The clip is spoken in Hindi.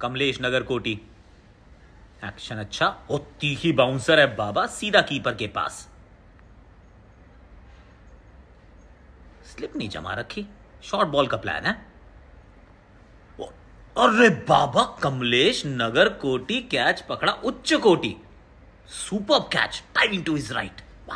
कमलेश नगर कोटी एक्शन अच्छा ओ तीखी बाउंसर है बाबा सीधा कीपर के पास स्लिप नहीं जमा रखी शॉर्ट बॉल का प्लान है अरे बाबा कमलेश नगर कोटी कैच पकड़ा उच्च कोटी super catch timing too is right